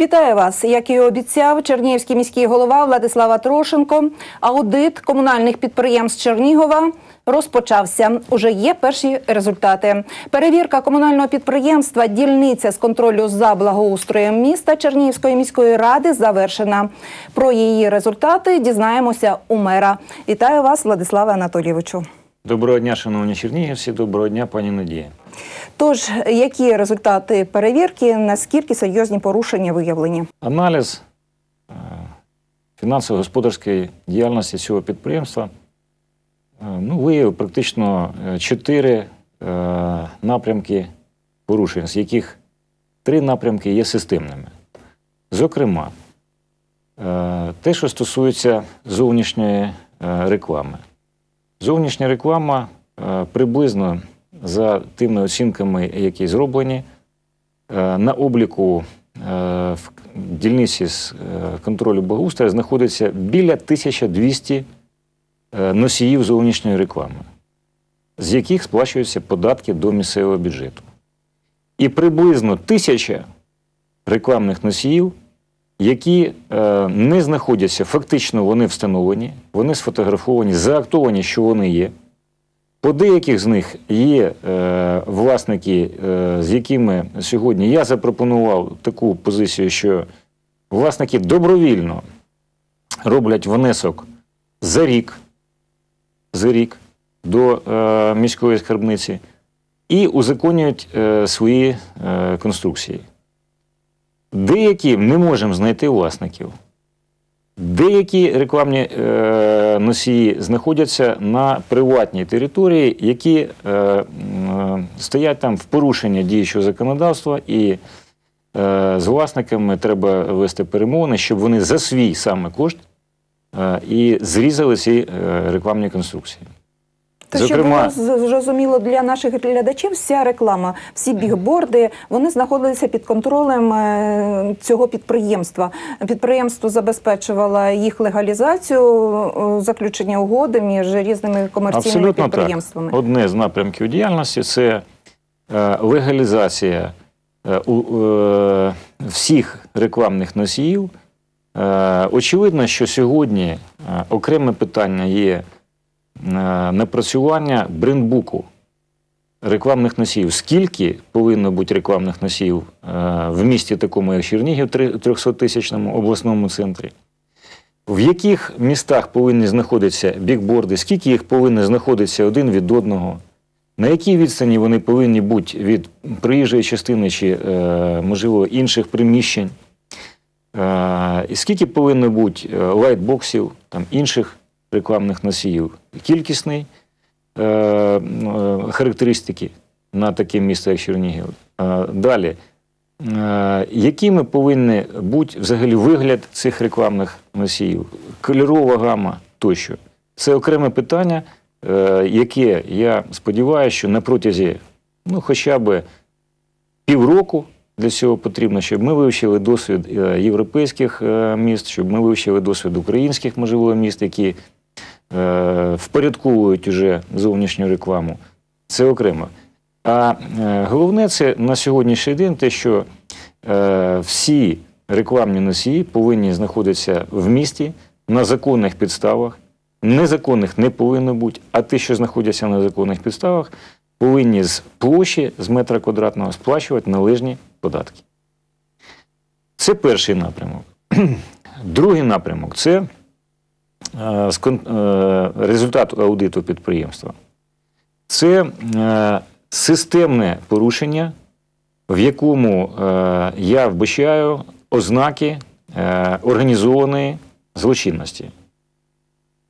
Вітаю вас, як і обіцяв Чернігівський міський голова Владислава Трошенко. Аудит комунальних підприємств Чернігова розпочався. Уже є перші результати. Перевірка комунального підприємства Дільниця з контролю за благоустроєм міста Чернігівської міської ради завершена. Про її результати дізнаємося у мера. Вітаю вас, Владислава Анатолійовичу. Доброго дня, шановні чернігівці, доброго дня, пані Надія. Тож, які результати перевірки, наскільки серйозні порушення виявлені? Аналіз е, фінансово-господарської діяльності цього підприємства е, ну, виявив практично е, чотири напрямки порушень, з яких три напрямки є системними. Зокрема, те, що стосується зовнішньої реклами. Зовнішня реклама е, приблизно за тими оцінками, які зроблені, е, на обліку е, в дільниці з контролю благоустрою знаходиться біля 1200 носіїв зовнішньої реклами, з яких сплачуються податки до місцевого бюджету. І приблизно тисяча рекламних носіїв які е, не знаходяться, фактично вони встановлені, вони сфотографовані, заактовані, що вони є. По деяких з них є е, власники, е, з якими сьогодні я запропонував таку позицію, що власники добровільно роблять внесок за рік, за рік до е, міської скарбниці і узаконюють е, свої е, конструкції. Деякі не можемо знайти власників. Деякі рекламні е, носії знаходяться на приватній території, які е, е, стоять там в порушення діючого законодавства, і е, з власниками треба вести перемовини, щоб вони за свій саме кошт е, і зрізали ці е, рекламні конструкції. То, Зокрема, щоб було зрозуміло для наших глядачів, вся реклама, всі бігборди, вони знаходилися під контролем е, цього підприємства. Підприємство забезпечувало їх легалізацію, е, заключення угоди між різними комерційними Абсолютно підприємствами. Так. Одне з напрямків діяльності це е, легалізація всіх рекламних носіїв. Очевидно, що сьогодні окреме питання є. Е, напрацювання брендбуку рекламних носіїв. Скільки повинно бути рекламних носіїв е, в місті такому, як Чернігів, 300-тисячному обласному центрі? В яких містах повинні знаходитися бікборди, скільки їх повинні знаходитися один від одного, на якій відстані вони повинні бути від проїжджої частини чи, е, можливо, інших приміщень, і скільки повинно бути лайтбоксів, там, інших рекламних носіїв кількісний е, е, характеристики на таке місто, як Чернігів. Е, далі, е, якими повинні бути взагалі вигляд цих рекламних носіїв, кольорова гама тощо. Це окреме питання, е, яке я сподіваюся, що на протязі ну, хоча б півроку. Для цього потрібно, щоб ми вивчили досвід е, європейських е, міст, щоб ми вивчили досвід українських можливо міст, які Е, впорядковують уже зовнішню рекламу. Це окремо. А е, головне це на сьогоднішній день те, що е, всі рекламні носії повинні знаходитися в місті на законних підставах. Незаконних не повинно бути, а ті, що знаходяться на законних підставах, повинні з площі з метра квадратного сплачувати належні податки. Це перший напрямок. Другий напрямок це. Е, е, результат аудиту підприємства. Це е, системне порушення, в якому я вбачаю ознаки організованої злочинності,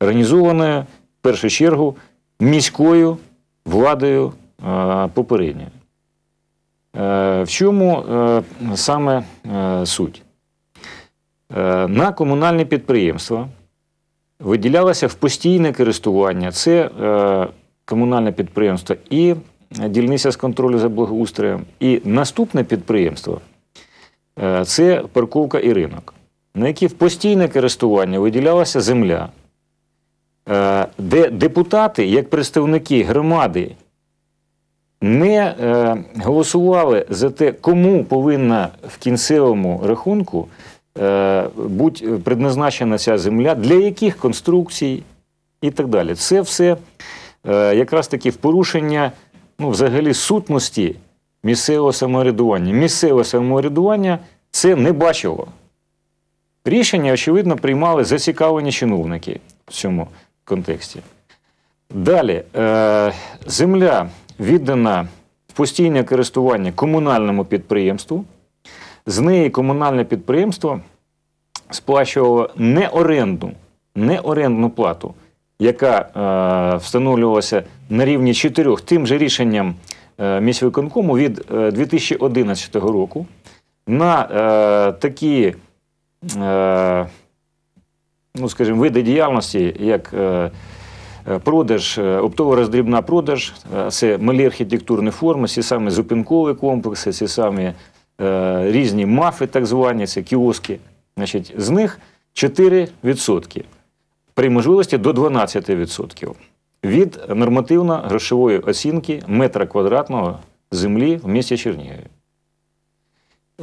організованої в першу чергу міською владою попередньою. В чому саме суть? На комунальні підприємства виділялася в постійне користування. Це е, комунальне підприємство і дільниця з контролю за благоустроєм. І наступне підприємство е, це парковка і ринок, на які в постійне користування виділялася земля, е, де депутати, як представники громади, не е, голосували за те, кому повинна в кінцевому рахунку Е, будь е, предназначена ця земля, для яких конструкцій і так далі. Це все е, якраз таки в порушення ну, взагалі сутності місцевого самоврядування. Місцеве самоврядування це не бачило. Рішення, очевидно, приймали зацікавлені чиновники в цьому контексті. Далі земля віддана в постійне користування комунальному підприємству. З неї комунальне підприємство сплачувало не оренду, не орендну плату, яка е, встановлювалася на рівні 4 тим же рішенням е, міськвиконкому від е, 2011 року на е, такі, е, ну скажімо, види діяльності, як е, е Продаж, е, оптово-роздрібна продаж, е, це малі архітектурні форми, ці самі зупинкові комплекси, ці самі Е, різні мафи, так звані, це кіоски. Значить, З них 4% при можливості до 12% від нормативно-грошової оцінки метра квадратного землі в місті Чернігові.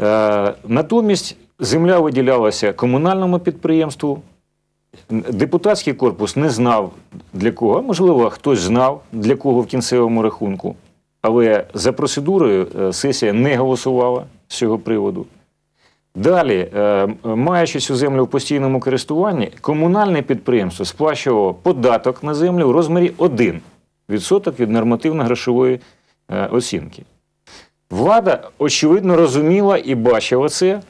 Е, натомість земля виділялася комунальному підприємству. Депутатський корпус не знав для кого, можливо, хтось знав для кого в кінцевому рахунку, але за процедурою е, сесія не голосувала з цього приводу. Далі, е, маючи цю землю в постійному користуванні, комунальне підприємство сплачувало податок на землю в розмірі 1% від нормативно-грошової е, оцінки. Влада, очевидно, розуміла і бачила це.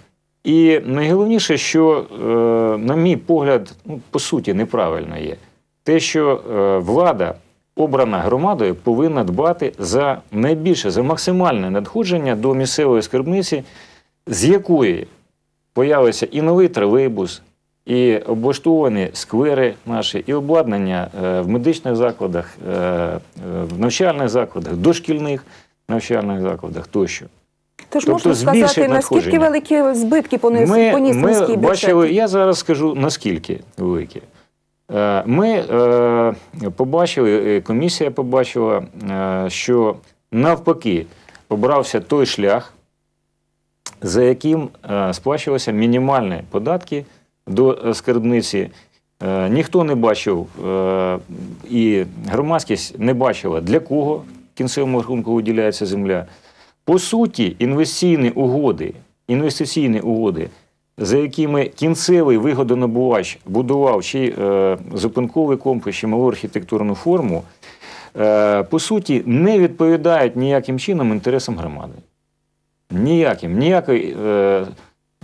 І найголовніше, що, е, на мій погляд, ну, по суті, неправильно є, те, що влада обрана громадою повинна дбати за найбільше, за максимальне надходження до місцевої скарбниці, з якої появився і новий тролейбус, і облаштовані сквери наші, і обладнання е, в медичних закладах, е, в навчальних закладах, дошкільних навчальних закладах тощо. Тож тобто, можна сказати, наскільки великі збитки поніс, ми, поніс ми міський бюджет? Бачили, я зараз скажу наскільки великі. Е, ми е, побачили, е, комісія побачила, що навпаки обрався той шлях, за яким сплачувалися мінімальні податки до скарбниці. Ніхто не бачив, і громадськість не бачила, для кого в кінцевому рахунку виділяється земля. По суті, інвестиційні угоди, інвестиційні угоди за якими кінцевий вигодонабувач будував чи е, зупинковий комплекс, чи малу архітектурну форму, е, по суті, не відповідають ніяким чином інтересам громади. Ніяким, ніякої е,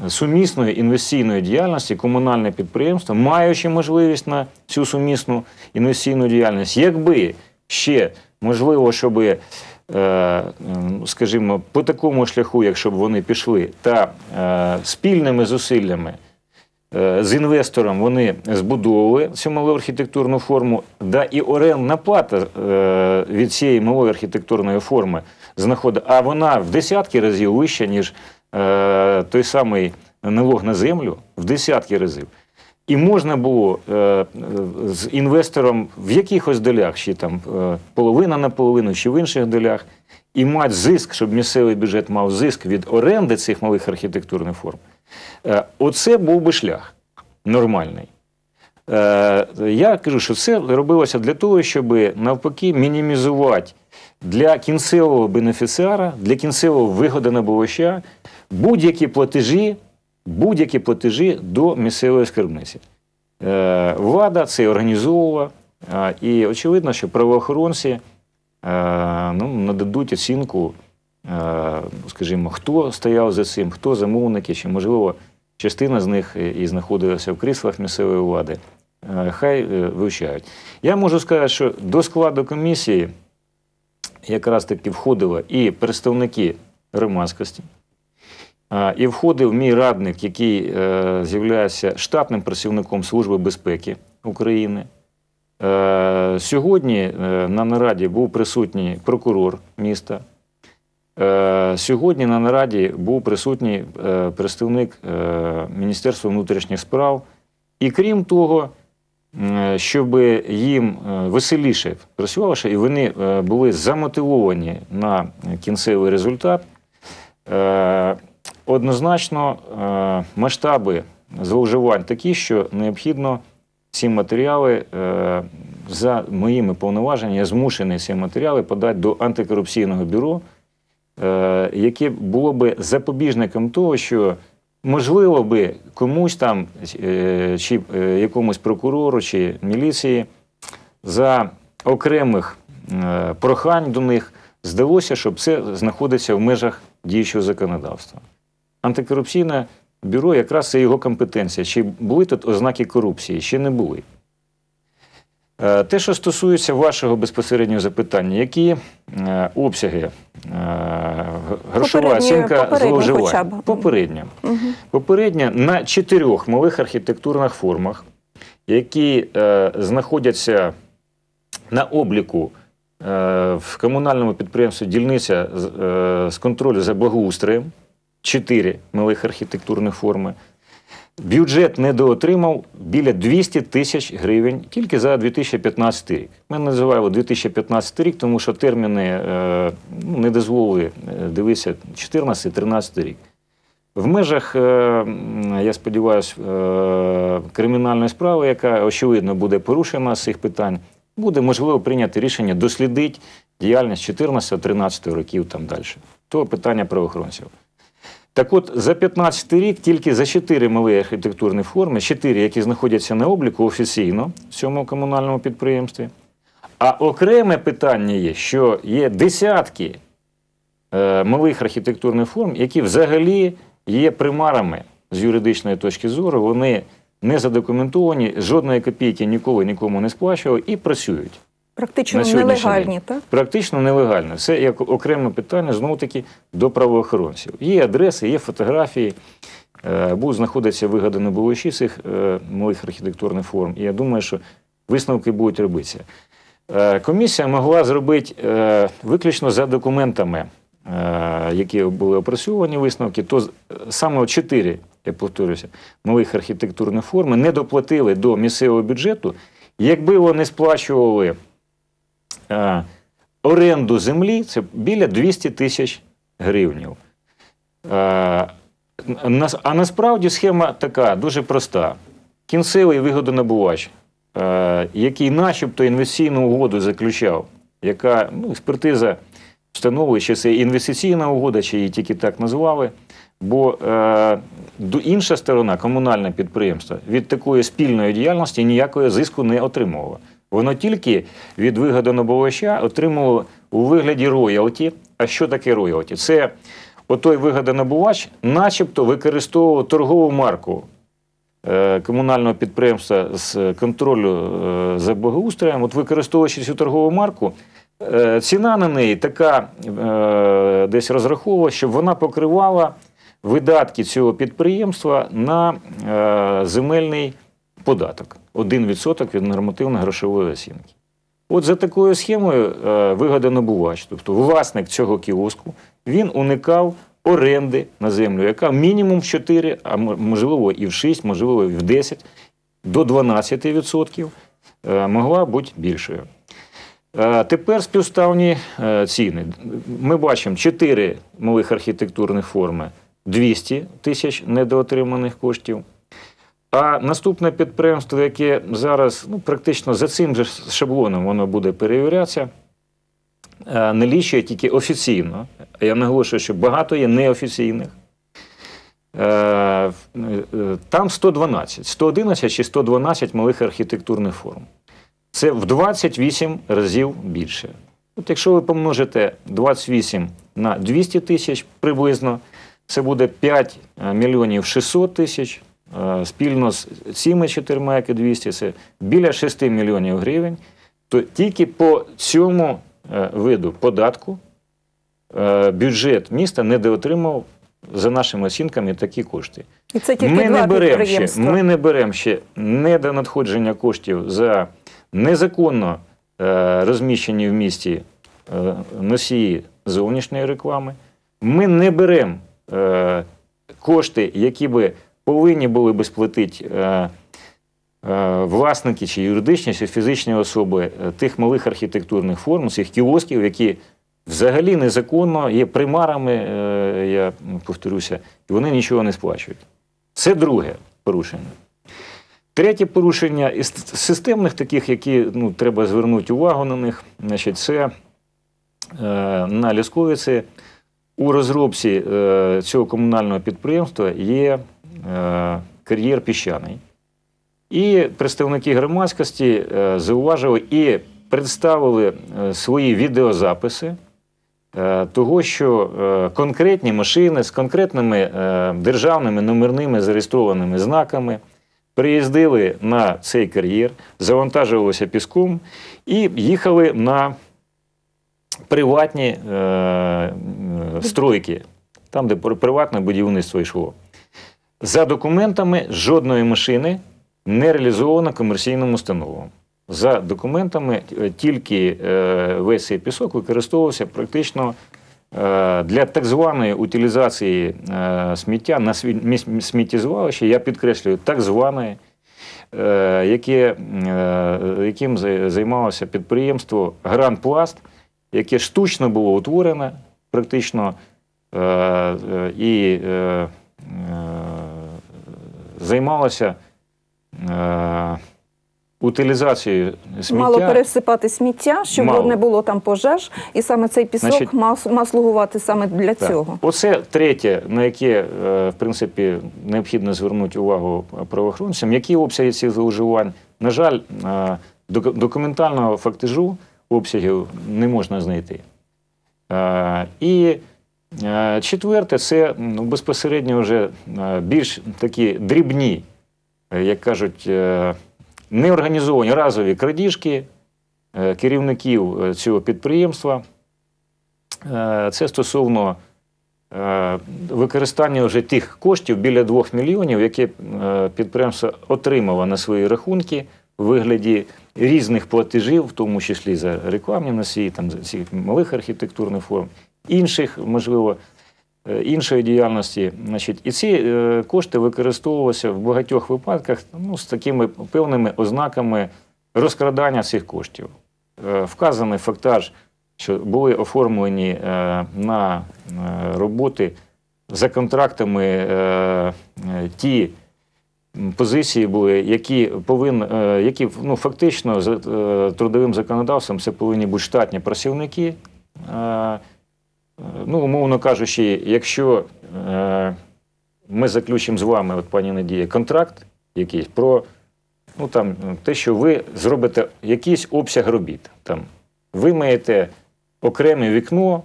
сумісної інвестиційної діяльності комунальне підприємство, маючи можливість на цю сумісну інвестиційну діяльність, якби ще можливо, щоби. Е, скажімо, по такому шляху, якщо б вони пішли, та е, спільними зусиллями е, з інвестором вони збудовували цю малу архітектурну форму, да і орендна плата від цієї малої архітектурної форми знаходить, а вона в десятки разів вища, ніж той самий налог на землю, в десятки разів. І можна було е, з інвестором в якихось долях, чи там е, половина на половину, чи в інших долях, і мати зиск, щоб місцевий бюджет мав зиск від оренди цих малих архітектурних форм. Е, оце був би шлях нормальний. Е, я кажу, що це робилося для того, щоб навпаки мінімізувати для кінцевого бенефіціара, для кінцевого вигода набувача будь-які платежі будь-які платежі до місцевої скарбниці. Е, влада це організовувала, е, і очевидно, що правоохоронці е, ну, нададуть оцінку, скажімо, хто стояв за цим, хто замовники, чи, можливо, частина з них і знаходилася в кріслах місцевої влади. Хай вивчають. Я можу сказати, що до складу комісії якраз таки входили і представники громадськості. І входив мій радник, який е, з'являється штатним працівником Служби безпеки України. Е, сьогодні е, на нараді був присутній прокурор міста. Сьогодні на нараді був присутній представник Міністерства внутрішніх справ. І крім того, щоб їм веселіше працювалося, і вони були замотивовані на кінцевий результат. Однозначно, е, масштаби зловживань такі, що необхідно ці матеріали е, за моїми повноваженнями, я змушений ці матеріали подати до антикорупційного бюро, е, яке було би запобіжником того, що можливо би комусь там, чи якомусь прокурору чи міліції за окремих прохань до них здалося, щоб це знаходиться в межах діючого законодавства антикорупційне бюро якраз це його компетенція. Чи були тут ознаки корупції, чи не були. Е, те, що стосується вашого безпосереднього запитання, які е, обсяги е, грошова попередньо, оцінка зловживань? Попередньо. Угу. Попередньо на чотирьох малих архітектурних формах, які знаходяться на обліку в комунальному підприємстві дільниця з контролю за благоустроєм. Чотири малих архітектурних форми. Бюджет недоотримав біля 200 тисяч гривень тільки за 2015 рік. Ми називаємо 2015 рік, тому що терміни е, ну, не дозволили е, дивитися 14-13 рік. В межах, е, я сподіваюся, кримінальної справи, яка очевидно буде порушена з цих питань, буде можливо прийняти рішення дослідити діяльність 14-13 років там далі. То питання правоохоронців. Так от за 15 рік тільки за 4 малі архітектурні форми, 4, які знаходяться на обліку офіційно в цьому комунальному підприємстві. А окреме питання є, що є десятки е, малих архітектурних форм, які взагалі є примарами з юридичної точки зору. Вони не задокументовані, жодної копійки ніколи нікому не сплачували і працюють. Практично нелегальні, так? Практично нелегально. Це як окреме питання, знову таки, до правоохоронців. Є адреси, є фотографії, е, будуть знаходитися вигадані булочі цих е, малих архітектурних форм. І я думаю, що висновки будуть робитися. Е, комісія могла зробити виключно за документами, які були опрацьовані висновки, то саме чотири, я повторюся, малих архітектурних форми не доплатили до місцевого бюджету, якби вони сплачували оренду землі це біля 200 тисяч гривнів. А насправді схема така дуже проста: кінцевий вигодонабувач, який, начебто, інвестиційну угоду заключав, яка ну, експертиза встановлює, чи це інвестиційна угода, чи її тільки так назвали. Бо е, інша сторона комунальне підприємство від такої спільної діяльності ніякої зиску не отримувала. Воно тільки від вигаданого бувача отримало у вигляді роялті. А що таке роялті? Це отой вигаданобувач начебто використовував торгову марку е, комунального підприємства з контролю е, за благоустроєм. От використовуючи цю торгову марку, е, ціна на неї така десь розраховувала, щоб вона покривала видатки цього підприємства на земельний податок 1% від нормативно-грошової оцінки. От за такою схемою е, вигода набувач, тобто власник цього кіоску, він уникав оренди на землю, яка мінімум в 4, а можливо і в 6, можливо, і в 10 до 12% е, могла бути більшою. Е, тепер співставні е, ціни. Ми бачимо 4 малих архітектурних форми 200 тисяч недоотриманих коштів. А наступне підприємство, яке зараз ну, практично за цим же шаблоном воно буде перевірятися, е, не лічує тільки офіційно. Я наголошую, що багато є неофіційних. Е, е, там 112, 111 чи 112 малих архітектурних форм. Це в 28 разів більше. От Якщо ви помножите 28 на 200 тисяч приблизно, це буде 5 мільйонів 600 тисяч. Е, спільно з цими чотирма, які 200, це біля 6 мільйонів гривень, то тільки по цьому е, виду податку е, бюджет міста не недоотримав за нашими оцінками такі кошти. І це тільки ми, не берем ще, ми не беремо ще недонадходження коштів за незаконно розміщені в місті носії зовнішньої реклами. Ми не беремо кошти, які би повинні були би сплатити е, е, власники чи юридичні, чи фізичні особи е, тих малих архітектурних форм, цих кіосків, які взагалі незаконно є примарами, е, я повторюся, і вони нічого не сплачують. Це друге порушення. Третє порушення із системних таких, які ну, треба звернути увагу на них, значить, це е, на Лісковиці у розробці е, цього комунального підприємства є Е, кар'єр піщаний. І представники громадськості е, зауважили і представили е, свої відеозаписи того, що конкретні машини з конкретними державними номерними зареєстрованими знаками приїздили на цей кар'єр, завантажувалися піском і їхали на приватні стройки, там, де приватне будівництво йшло. За документами жодної машини не реалізовано комерційним установам. За документами е, тільки е, весь цей пісок використовувався практично е, для так званої утилізації сміття на сміттєзвалище. я підкреслюю, так званої, яке, яким займалося підприємство Гранпласт, яке штучно було утворене практично і займалася е, утилізацією сміття. Мало пересипати сміття, щоб Мало. не було там пожеж, і саме цей пісок Значить, мав, мав слугувати саме для так. цього. Оце третє, на яке, е, в принципі, необхідно звернути увагу правоохоронцям, які обсяги цих зловживань. На жаль, е, документального фактижу обсягів не можна знайти. Е, і Е, четверте, це ну, безпосередньо вже е, більш такі дрібні, е, як кажуть, неорганізовані разові крадіжки керівників цього підприємства. Це стосовно використання вже тих коштів біля 2 мільйонів, які підприємство отримало на свої рахунки в вигляді різних платежів, в тому числі за рекламні носії, там, за цих малих архітектурних форм інших, можливо, е, іншої діяльності. Значить, І ці е, кошти використовувалися в багатьох випадках ну, з такими певними ознаками розкрадання цих коштів. Е, вказаний фактаж, що були оформлені на роботи за контрактами ті. Позиції були, які повин, які ну, фактично за трудовим законодавством це повинні бути штатні працівники. Е, ну, умовно кажучи, якщо е, ми заключимо з вами, от пані Надія, контракт якийсь про ну, там, те, що ви зробите якийсь обсяг робіт. Там, Ви маєте окреме вікно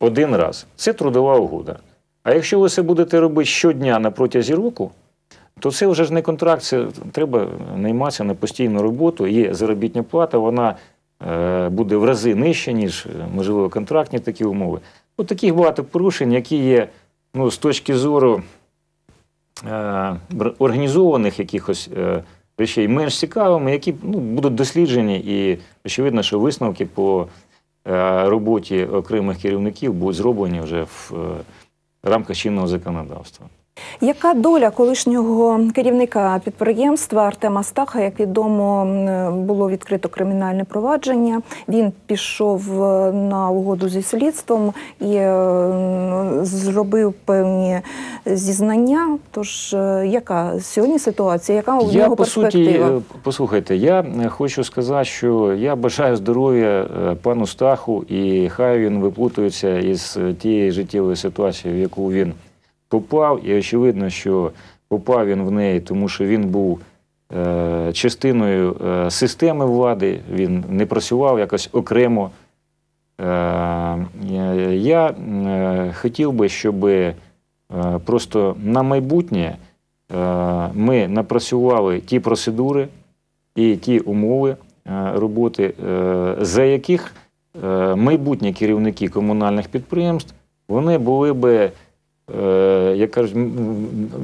один раз. Це трудова угода. А якщо ви це будете робити щодня на протязі року, то це вже ж не контракт, це треба найматися на постійну роботу, є заробітня плата, вона Е, буде в рази нижче, ніж, е, можливо, контрактні такі умови. От таких багато порушень, які є ну, з точки зору е, організованих якихось е, речей менш цікавими, які ну, будуть досліджені, і очевидно, що висновки по е, роботі окремих керівників будуть зроблені вже в е, рамках чинного законодавства. Яка доля колишнього керівника підприємства Артема Стаха, як відомо було відкрито кримінальне провадження? Він пішов е, на угоду зі слідством і е, зробив певні зізнання. Тож е, яка сьогодні ситуація? Яка у я, нього по перспектива? Суті, послухайте, я хочу сказати, що я бажаю здоров'я пану Стаху, і хай він виплутується із тієї життєвої ситуації, в яку він попав, і очевидно, що попав він в неї, тому що він був е, частиною е, системи влади, він не працював якось окремо. Е, я хотів би, щоб просто на майбутнє ми напрацювали ті процедури і ті умови роботи, за яких майбутні керівники комунальних підприємств вони були би як кажуть,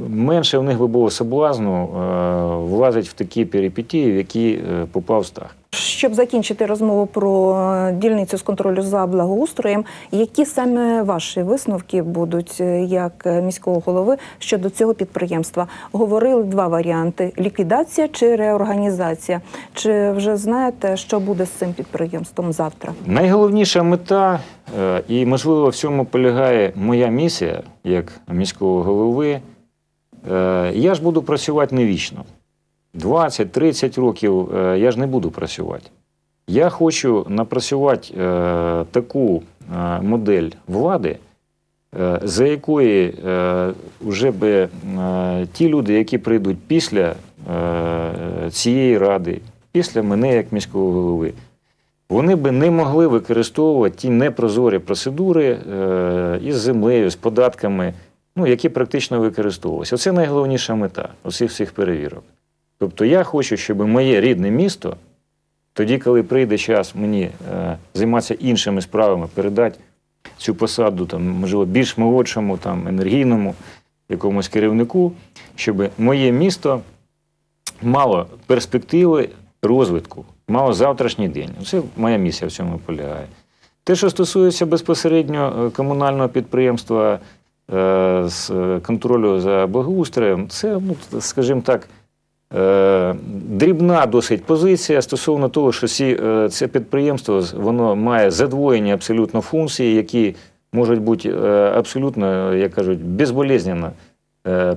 менше в них би було соблазну е, влазить в такі перипетії, в які е, попав стах. Щоб закінчити розмову про е, дільницю з контролю за благоустроєм, які саме ваші висновки будуть е, як е, міського голови щодо цього підприємства? Говорили два варіанти: ліквідація чи реорганізація. Чи вже знаєте, що буде з цим підприємством завтра? Найголовніша мета, і можливо, в цьому полягає моя місія як міського голови. Я ж буду працювати не вічно. 20-30 років е, я ж не буду працювати. Я хочу напрацювати е, таку е, модель влади, за якої вже би ті люди, які прийдуть після цієї ради, після мене як міського голови, вони би не могли використовувати ті непрозорі процедури із землею, з податками, ну, які практично використовувалися. Оце найголовніша мета усіх всіх перевірок. Тобто я хочу, щоб моє рідне місто, тоді, коли прийде час мені е, займатися іншими справами, передати цю посаду, там, можливо, більш молодшому, там, енергійному якомусь керівнику, щоб моє місто мало перспективи розвитку, мало завтрашній день. Це моя місія в цьому полягає. Те, що стосується безпосередньо е, комунального підприємства е, з е, контролю за благоустроєм, це, ну, скажімо так, Е, дрібна досить позиція стосовно того, що всі, е, це підприємство воно має задвоєні абсолютно функції, які можуть бути е, абсолютно, як кажуть, безболезненно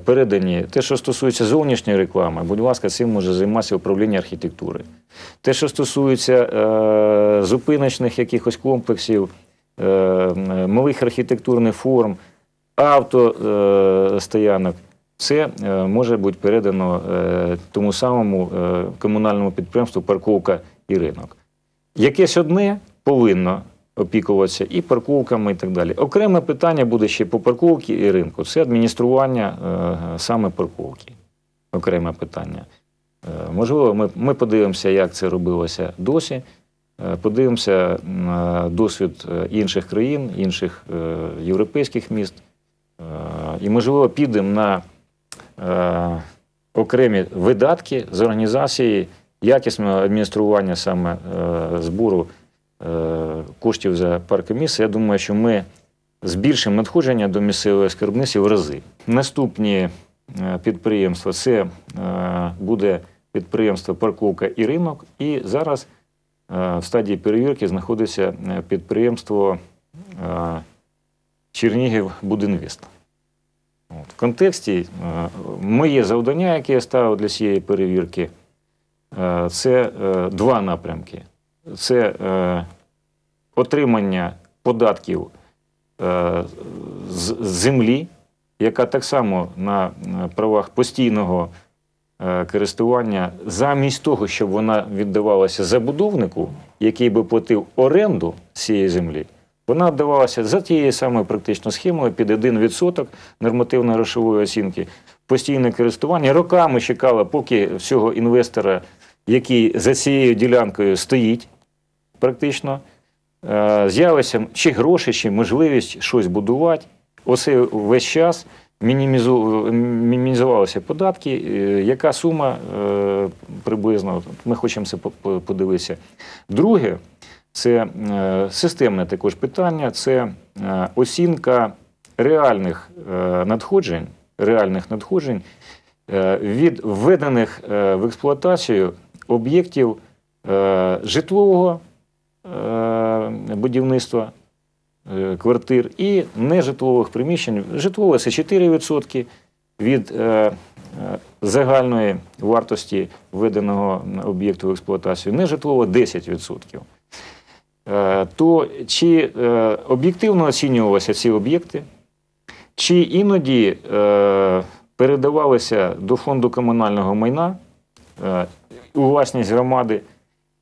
передані. Те, що стосується зовнішньої реклами, будь ласка, цим може займатися управління архітектури. Те, що стосується зупиночних якихось комплексів, малих архітектурних форм, автостоянок. Це е, може бути передано е, тому самому е, комунальному підприємству парковка і ринок. Якесь одне повинно опікуватися і парковками, і так далі. Окреме питання буде ще по парковці і ринку. Це адміністрування саме парковки. Окреме питання. Можливо, ми подивимося, як це робилося досі. Подивимося на досвід інших країн, інших європейських міст. І, можливо, підемо на. Е, окремі видатки з організації якісного адміністрування саме е, збору е, коштів за парки місць. Я думаю, що ми збільшимо надходження до місцевої скарбниці в рази. Наступні підприємства це буде підприємство Парковка і Ринок. І зараз в стадії перевірки знаходиться підприємство. Чернігів Будинвіст. От, В контексті е, моє завдання, яке я ставив для цієї перевірки, е, це е, два напрямки. Це отримання податків з землі, яка так само на правах постійного користування, замість того, щоб вона віддавалася забудовнику, який би платив оренду цієї землі. Вона давалася за тією самою практично схемою під 1% нормативно-грошової оцінки. Постійне користування роками чекала, поки всього інвестора, який за цією ділянкою стоїть, практично е, з'явилися чи гроші, чи можливість щось будувати. Оце весь час мінімізувалися податки. Е, яка сума е, приблизно? Ми хочемо це подивитися. Друге це е, системне також питання, це е, оцінка реальних е, надходжень, реальних надходжень від введених в експлуатацію об'єктів житлового будівництва. Квартир і нежитлових приміщень. Житлове це 4% від загальної вартості введеного об'єкту в експлуатацію, нежитлово 10%. Е, то чи е, об'єктивно оцінювалися ці об'єкти, чи іноді е, передавалися до фонду комунального майна у власність громади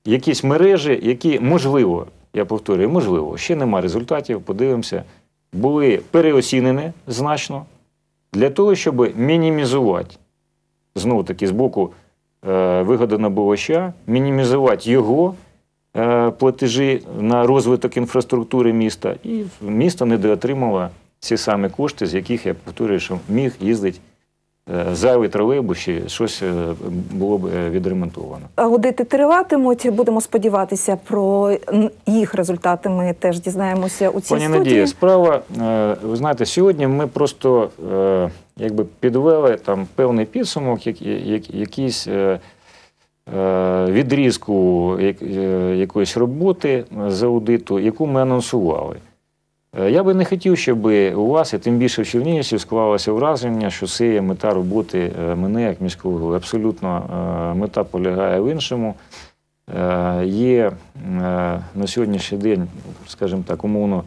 якісь мережі, які можливо, я повторюю, можливо, ще немає результатів, подивимося, були переоцінені значно для того, щоб мінімізувати знову таки з боку вигода набувача, мінімізувати його. Е, платежі на розвиток інфраструктури міста, і місто недоотримало ці самі кошти, з яких я повторюю, що міг їздити е, зайві тролейбусі, щось е, було б відремонтовано. Аудити триватимуть. Будемо сподіватися про їх результати. Ми теж дізнаємося у цій Пані студії. Надія, справа. Ви знаєте, сьогодні ми просто якби підвели там певний підсумок, якийсь. Е, відрізку е, якоїсь роботи з аудиту, яку ми анонсували. Е, я би не хотів, щоб у вас, і тим більше в Чернігівців, склалося враження, що це є мета роботи мене як міського голови. Абсолютно мета полягає в іншому. Є на сьогоднішній день, скажімо так, умовно,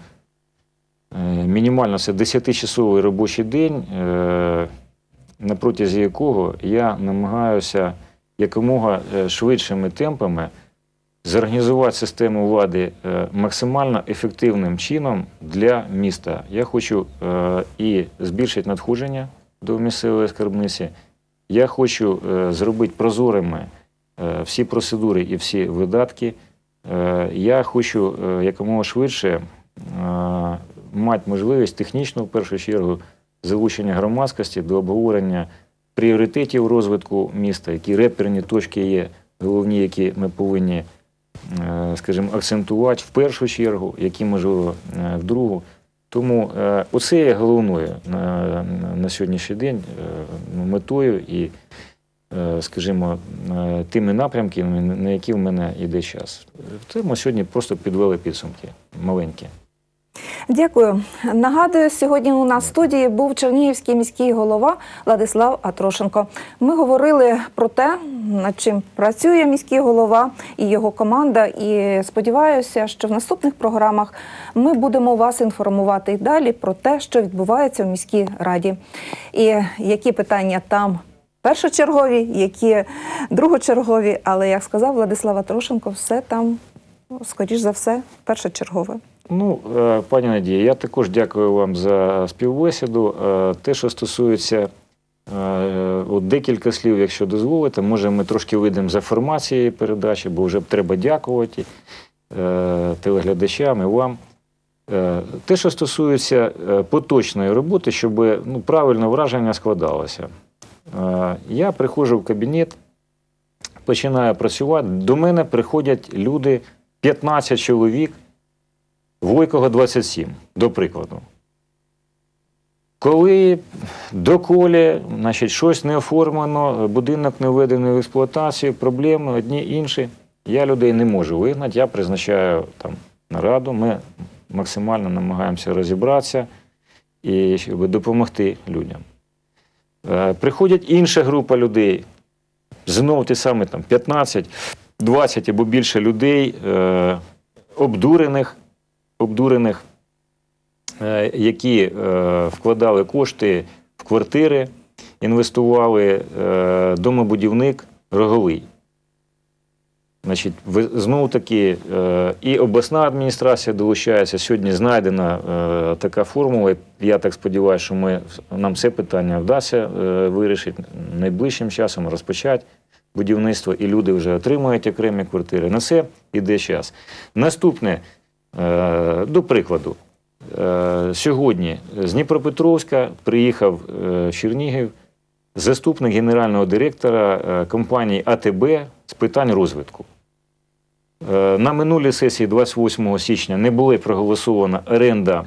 мінімально це 10-часовий робочий день, на протязі якого я намагаюся якомога е, швидшими темпами зорганізувати систему влади е, максимально ефективним чином для міста. Я хочу е, і збільшити надходження до місцевої скарбниці. Я хочу зробити прозорими всі процедури і всі видатки. Я хочу якомога швидше мати можливість технічно, в першу чергу, залучення громадськості до обговорення пріоритетів розвитку міста, які реперні точки є, головні, які ми повинні, е, скажімо, акцентувати в першу чергу, які можливо е, в другу. Тому е, оце є головною на, на сьогоднішній день метою і, скажімо, тими напрямками, на які в мене йде час. Це ми сьогодні просто підвели підсумки маленькі. Дякую. Нагадую, сьогодні у нас в студії був Чернігівський міський голова Владислав Атрошенко. Ми говорили про те, над чим працює міський голова і його команда. І сподіваюся, що в наступних програмах ми будемо вас інформувати далі про те, що відбувається в міській раді, і які питання там. Першочергові, які другочергові, але як сказав Владислав Атрошенко, все там скоріш за все першочергове. Ну, е, пані Надія, я також дякую вам за співбесіду. Е, те, що стосується е, от декілька слів, якщо дозволите, може ми трошки вийдемо за формацією передачі, бо вже треба дякувати телеглядачам і вам. Те, що стосується поточної роботи, щоб ну, правильно враження складалося. Я приходжу в кабінет, починаю працювати. До мене приходять люди 15 чоловік. Войкого 27, до прикладу. Коли доколі значить, щось не оформлено, будинок не введений в експлуатацію, проблеми одні інші, я людей не можу вигнати, я призначаю там нараду, ми максимально намагаємося розібратися і щоб допомогти людям. Е, приходять інша група людей, знов ті самі 15, 20 або більше людей, е, обдурених обдурених, е, які е, вкладали кошти в квартири, інвестували е, домобудівник роговий. Значить, знову таки і обласна адміністрація долучається. Сьогодні знайдена така формула. Я так сподіваюся, що ми, нам це питання вдасться вирішити найближчим часом, розпочати будівництво, і люди вже отримають окремі квартири. На це іде час. Наступне. Е, до прикладу, е, сьогодні з Дніпропетровська приїхав е, Чернігів заступник генерального директора компанії АТБ з питань розвитку. На минулій сесії 28 січня не була проголосована оренда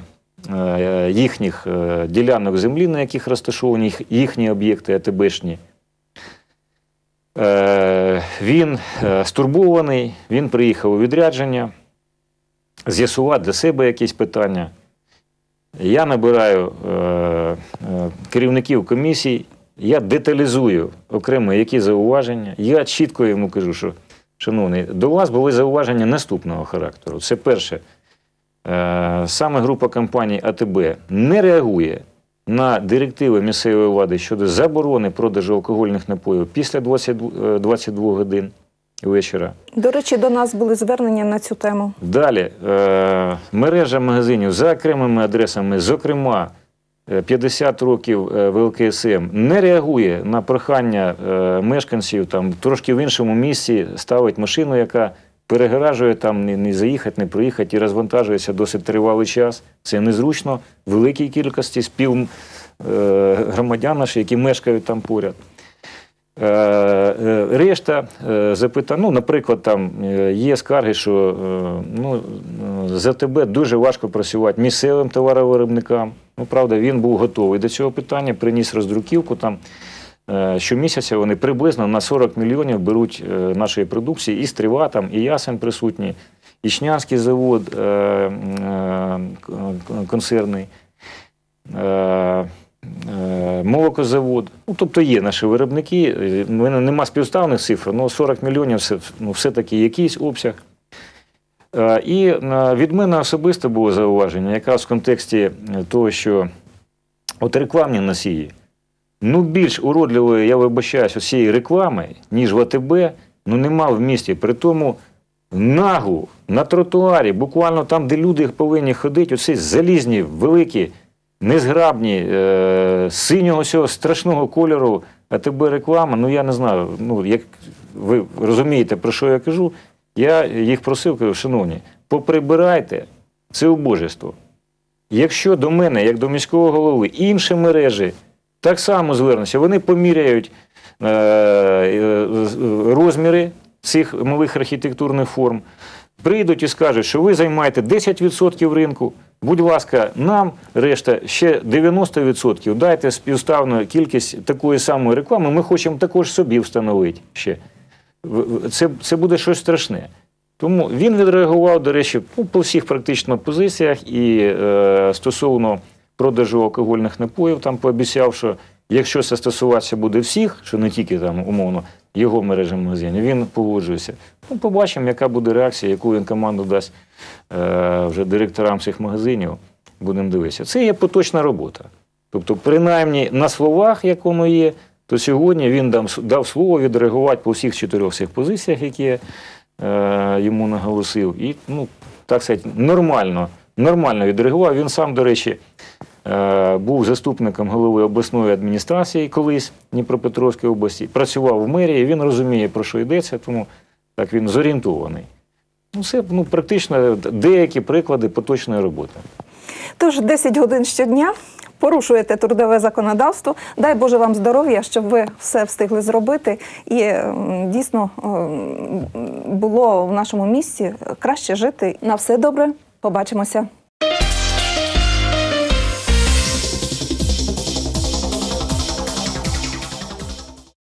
їхніх ділянок землі, на яких розташовані їхні об'єкти АТБшні. Він стурбований, він приїхав у відрядження з'ясувати для себе якісь питання. Я набираю е, е, керівників комісій, я деталізую окремо які зауваження. Я чітко йому кажу, що, шановний, до вас були зауваження наступного характеру. Це перше. Е, саме група компаній АТБ не реагує на директиви місцевої влади щодо заборони продажу алкогольних напоїв після 20, 22 е, годин вечора. До речі, до нас були звернення на цю тему. Далі е, мережа магазинів за окремими адресами, зокрема, 50 е, років е, ВЛКСМ не реагує на прохання мешканців там трошки в іншому місці ставить машину, яка перегоражує там не, заїхати, не проїхати і розвантажується досить тривалий час. Це незручно, великій кількості спів громадян, наші, які мешкають там поряд. Е, е, решта е, запитань, ну, наприклад, там є скарги, що ну, за тебе дуже важко працювати місцевим товаровиробникам. Ну, правда, він був готовий до цього питання, приніс роздруківку. там. Щомісяця вони приблизно на 40 мільйонів беруть нашої продукції і стріва, там, і ясен присутні, і Шнянський завод консервний. Е, молокозавод. Ну, Тобто є наші виробники, в мене нема співставних цифр, але 40 мільйонів ну, все-таки якийсь обсяг. Е, і е, від мене особисто було зауваження, якраз в контексті того, що от рекламні носії, ну більш уродливої, я вибачаюсь, усієї реклами, ніж в АТБ, ну нема в місті. При тому наглу, на тротуарі, буквально там, де люди повинні ходити, оці залізні великі незграбні, е, синього цього страшного кольору, а тебе реклама. Ну я не знаю. Ну як ви розумієте, про що я кажу? Я їх просив, кажу, шановні, поприбирайте це убожество. Якщо до мене, як до міського голови, інші мережі так само звернуться, вони поміряють е, е, е розміри цих малих архітектурних форм прийдуть і скажуть, що ви займаєте 10% ринку. Будь ласка, нам решта ще 90% дайте співставну кількість такої самої реклами. Ми хочемо також собі встановити ще. Це це буде щось страшне. Тому він відреагував, до речі, ну, по всіх практично позиціях і е, стосовно продажу алкогольних напоїв, там пообіцяв, що якщо це стосуватися буде всіх, що не тільки там умовно його мережі магазинів. Він погоджується. Ну, Побачимо, яка буде реакція, яку він команду дасть е, вже директорам цих магазинів. Будемо дивитися. Це є поточна робота. Тобто, принаймні на словах, як воно є, то сьогодні він дав, дав слово відреагувати по всіх чотирьох цих позиціях, які е, йому наголосив. І, ну, так сказати, нормально, нормально відреагував. Він сам, до речі, Е, був заступником голови обласної адміністрації колись Дніпропетровської області, працював в мерії, він розуміє, про що йдеться, тому так він зорієнтований. Ну, Це ну, практично деякі приклади поточної роботи. Тож 10 годин щодня. Порушуєте трудове законодавство. Дай Боже вам здоров'я, щоб ви все встигли зробити. І дійсно було в нашому місті краще жити. На все добре. Побачимося.